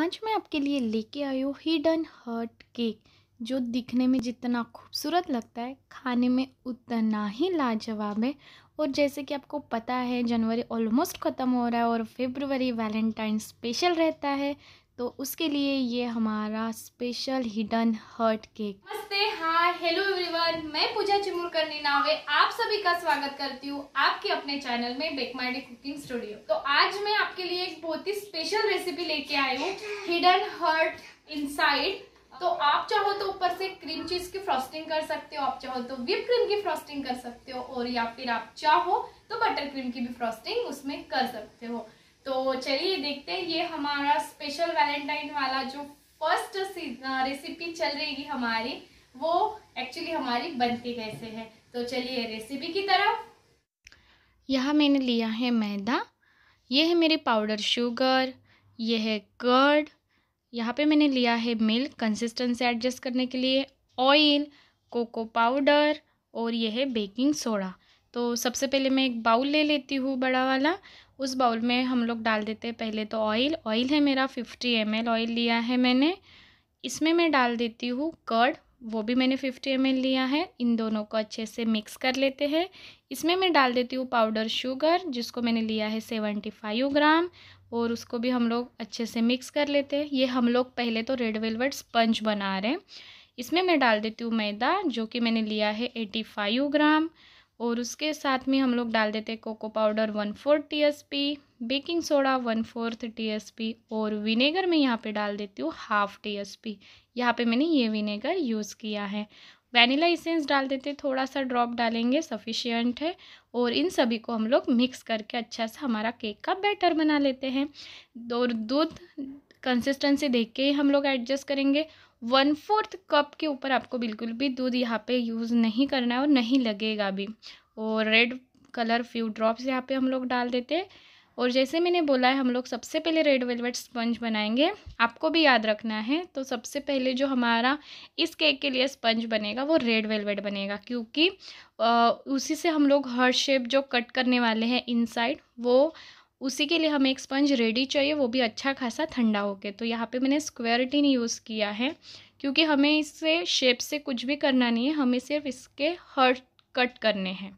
आज मैं आपके लिए लेके आई हूँ हिडन हर्ट केक जो दिखने में जितना खूबसूरत लगता है खाने में उतना ही लाजवाब है और जैसे कि आपको पता है जनवरी ऑलमोस्ट ख़त्म हो रहा है और फेबरवरी वैलेंटाइन स्पेशल रहता है तो उसके लिए ये हमारा स्पेशल हिडन हर्ट केक नमस्ते हाँ हेलो एवरीवन मैं पूजा करनी नावे आप सभी का स्वागत करती हूँ आपके अपने चैनल में बेक माई कुकिंग स्टूडियो तो आज मैं आपके लिए एक बहुत ही स्पेशल रेसिपी लेके आई हूँ हिडन हर्ट इनसाइड तो आप चाहो तो ऊपर से क्रीम चीज की फ्रॉस्टिंग कर सकते हो आप चाहो तो विप क्रीम की फ्रॉस्टिंग कर सकते हो और या फिर आप चाहो तो बटर क्रीम की भी फ्रॉस्टिंग उसमें कर सकते हो तो चलिए देखते हैं ये हमारा स्पेशल वैलेंटाइन वाला जो फर्स्ट रेसिपी चल रही हमारी वो एक्चुअली हमारी बनती कैसे है तो चलिए रेसिपी की तरफ यहाँ मैंने लिया है मैदा ये है मेरे पाउडर शुगर ये है कर्ड यहाँ पे मैंने लिया है मिल्क कंसिस्टेंसी एडजस्ट करने के लिए ऑयल कोको पाउडर और यह है बेकिंग सोडा तो सबसे पहले मैं एक बाउल ले लेती हूँ बड़ा वाला उस बाउल में हम लोग डाल देते हैं पहले तो ऑयल ऑयल है मेरा फिफ्टी एम एल ऑयल लिया है मैंने इसमें मैं डाल देती हूँ कर्ड वो भी मैंने फिफ्टी एम लिया है इन दोनों को अच्छे से मिक्स कर लेते हैं इसमें मैं डाल देती हूँ पाउडर शुगर जिसको मैंने लिया है सेवेंटी फाइव ग्राम और उसको भी हम लोग अच्छे से मिक्स कर लेते हैं ये हम लोग पहले तो रेड वेलवेट स्पंज बना रहे हैं इसमें मैं डाल देती हूँ मैदा जो कि मैंने लिया है एटी फाइव ग्राम और उसके साथ में हम लोग डाल देते हैं cocoa powder one four T S P baking soda one fourth T S P और विनेगर में यहाँ पे डाल देती हूँ हाफ टी एस पी यहाँ पर मैंने ये विनेगर यूज़ किया है वैनिला इसेंस डाल देते थोड़ा सा ड्रॉप डालेंगे सफिशियंट है और इन सभी को हम लोग मिक्स करके अच्छा सा हमारा केक का बैटर बना लेते हैं और दूध कंसिस्टेंसी देख के ही हम लोग एडजस्ट करेंगे वन फोर्थ कप के ऊपर आपको बिल्कुल भी दूध यहाँ पे यूज़ नहीं करना है और नहीं लगेगा भी और रेड कलर फ्यू ड्रॉप्स यहाँ पे हम लोग डाल देते और जैसे मैंने बोला है हम लोग सबसे पहले रेड वेलवेट स्पंज बनाएंगे आपको भी याद रखना है तो सबसे पहले जो हमारा इस केक के लिए स्पंज बनेगा वो रेड वेलवेट बनेगा क्योंकि उसी से हम लोग हर शेप जो कट करने वाले हैं इनसाइड वो उसी के लिए हमें एक स्पंज रेडी चाहिए वो भी अच्छा खासा ठंडा हो गया तो यहाँ पे मैंने स्क्वायर टिन यूज़ किया है क्योंकि हमें इससे शेप से कुछ भी करना नहीं है हमें सिर्फ इसके हर्ट कट करने हैं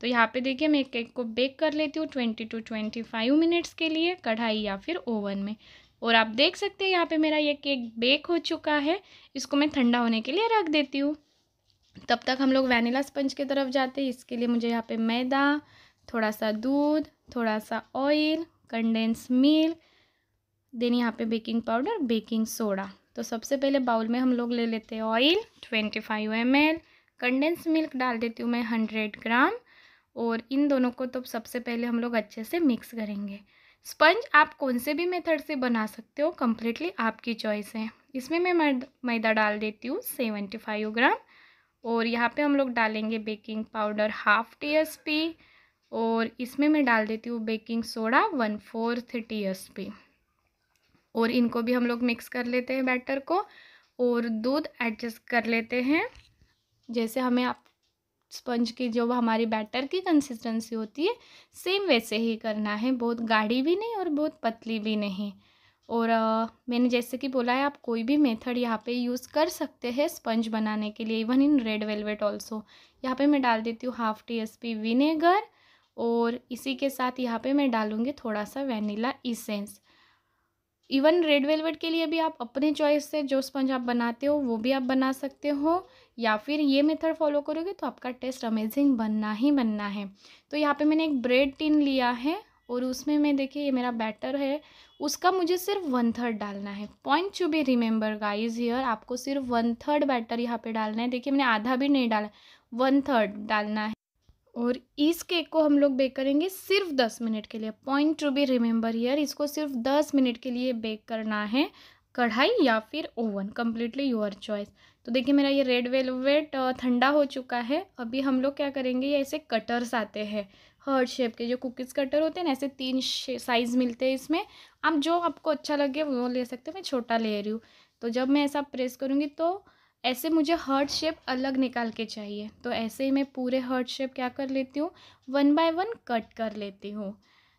तो यहाँ पे देखिए मैं केक को बेक कर लेती हूँ twenty to twenty five minutes के लिए कढ़ाई या फिर ओवन में और आप देख सकते हैं यहाँ पे मेरा ये केक बेक हो चुका है इसको मैं ठंडा होने के लिए रख देती हूँ तब तक हम लोग वैनिला स्पंज की तरफ जाते हैं इसके लिए मुझे यहाँ पे मैदा थोड़ा सा दूध थोड़ा सा ऑयल कंडेंस मिल्क देन यहाँ पे बेकिंग पाउडर बेकिंग सोडा तो सबसे पहले बाउल में हम लोग ले लेते हैं oil twenty five M L condense milk डाल देती हूँ मैं हंड्रेड ग्राम और इन दोनों को तो सबसे पहले हम लोग अच्छे से मिक्स करेंगे स्पंज आप कौन से भी मेथड से बना सकते हो कम्प्लीटली आपकी चॉइस है इसमें मैं मैदा डाल देती हूँ सेवेंटी फाइव ग्राम और यहाँ पे हम लोग डालेंगे baking powder half T S P और इसमें मैं डाल देती हूँ baking soda one fourth T S P और इनको भी हम लोग मिक्स कर लेते हैं बैटर को और दूध एडजस्ट कर लेते हैं जैसे हमें आप स्पंज की जो हमारी बैटर की कंसिस्टेंसी होती है सेम वैसे ही करना है बहुत गाढ़ी भी नहीं और बहुत पतली भी नहीं और आ, मैंने जैसे कि बोला है आप कोई भी मेथड यहाँ पे यूज़ कर सकते हैं स्पंज बनाने के लिए even in red velvet also यहाँ पे मैं डाल देती हूँ half T S P vinegar और इसी के साथ यहाँ पे मैं डालूँगी थोड़ा सा vanilla essence even red velvet के लिए भी आप अपने चॉइस से जो स्पंज आप बनाते हो वो भी आप बना सकते हो या फिर ये मेथड फॉलो करोगे तो आपका टेस्ट अमेजिंग बनना ही बनना है तो यहाँ पे मैंने एक ब्रेड टिन लिया है और उसमें मैं देखिए ये मेरा बैटर है उसका मुझे सिर्फ वन थर्ड डालना है point to be remember guys here आपको सिर्फ वन थर्ड बैटर यहाँ पर डालना है देखिए मैंने आधा भी नहीं डाला वन थर्ड डालना है और इस केक को हम लोग बेक करेंगे सिर्फ दस मिनट के लिए point to be remember here इसको सिर्फ दस मिनट के लिए बेक करना है कढ़ाई या फिर ओवन कम्प्लीटली योर चॉइस तो देखिए मेरा ये रेड वेलवेट ठंडा हो चुका है अभी हम लोग क्या करेंगे ये ऐसे कटर्स आते हैं हर्ड शेप के जो कुकीज़ कटर होते हैं ना ऐसे तीन साइज़ मिलते हैं इसमें आप जो आपको अच्छा लगे वो ले सकते हैं मैं छोटा ले रही हूँ तो जब मैं ऐसा प्रेस करूँगी तो ऐसे मुझे हर्ट शेप अलग निकाल के चाहिए तो ऐसे ही मैं पूरे हर्ट शेप क्या कर लेती हूँ वन बाय वन कट कर लेती हूँ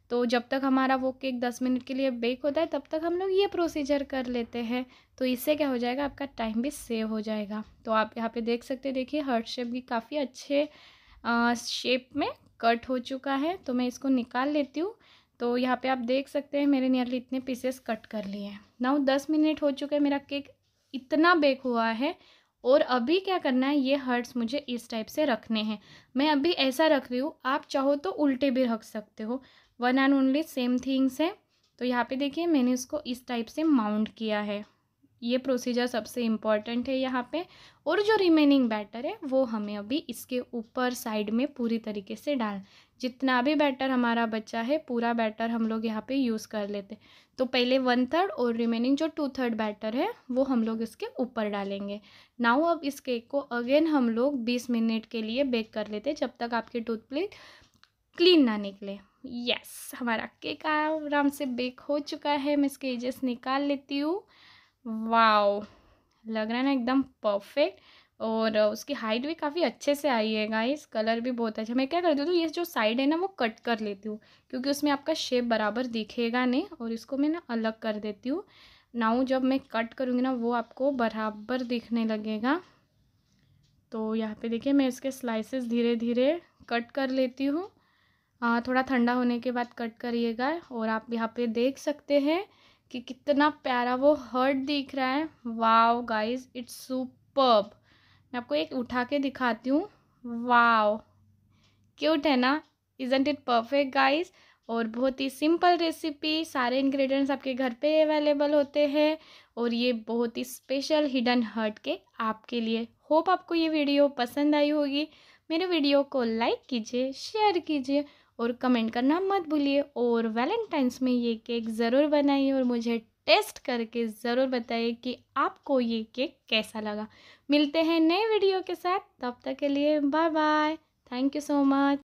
तो जब तक हमारा वो केक दस मिनट के लिए बेक होता है तब तक हम लोग ये प्रोसीजर कर लेते हैं तो इससे क्या हो जाएगा आपका टाइम भी सेव हो जाएगा तो आप यहाँ पे देख सकते हैं देखिए हर्ट शेप भी काफ़ी अच्छे आ, शेप में कट हो चुका है तो मैं इसको निकाल लेती हूँ तो यहाँ पे आप देख सकते हैं मेरे नियरली इतने पीसेस कट कर लिए हैं नाउ दस मिनट हो चुके हैं मेरा केक इतना बेक हुआ है और अभी क्या करना है ये हर्ट्स मुझे इस टाइप से रखने हैं मैं अभी ऐसा रख रही हूँ आप चाहो तो उल्टे भी रख सकते हो one and only same things हैं तो यहाँ पे देखिए मैंने इसको इस टाइप से माउंट किया है ये प्रोसीजर सबसे इम्पॉर्टेंट है यहाँ पे और जो रिमेनिंग बैटर है वो हमें अभी इसके ऊपर साइड में पूरी तरीके से डाल जितना भी बैटर हमारा बच्चा है पूरा बैटर हम लोग यहाँ पे यूज़ कर लेते तो पहले वन थर्ड और रिमेनिंग जो टू थर्ड बैटर है वो हम लोग इसके ऊपर डालेंगे नाउ अब इस केक को अगेन हम लोग बीस मिनट के लिए बेक कर लेते जब तक आपकी प्लेट क्लीन ना निकले यस yes, हमारा केक आराम से बेक हो चुका है मैं इसके एजेस निकाल लेती हूँ वाओ लग रहा है ना एकदम परफेक्ट और उसकी हाइट भी काफ़ी अच्छे से आई है गाइस कलर भी बहुत अच्छा मैं क्या करती हूँ तो ये जो साइड है ना वो कट कर लेती हूँ क्योंकि उसमें आपका शेप बराबर दिखेगा नहीं और इसको मैं ना अलग कर देती हूँ नाउ जब मैं कट करूँगी ना वो आपको बराबर दिखने लगेगा तो यहाँ पे देखिए मैं इसके स्लाइसेस धीरे धीरे कट कर लेती हूँ थोड़ा ठंडा होने के बाद कट करिएगा और आप यहाँ पर देख सकते हैं कि कितना प्यारा वो हर्ट दिख रहा है वाव गाइज इट्स सुपर्ब मैं आपको एक उठा के दिखाती हूँ वाव क्यूट है ना इजेंट इट परफेक्ट गाइज और बहुत ही सिंपल रेसिपी सारे इंग्रेडिएंट्स आपके घर पे अवेलेबल होते हैं और ये बहुत ही स्पेशल हिडन हर्ट के आपके लिए होप आपको ये वीडियो पसंद आई होगी मेरे वीडियो को लाइक कीजिए शेयर कीजिए और कमेंट करना मत भूलिए और वैलेंटाइंस में ये केक ज़रूर बनाइए और मुझे टेस्ट करके ज़रूर बताइए कि आपको ये केक कैसा लगा मिलते हैं नए वीडियो के साथ तब तक के लिए bye bye thank you so much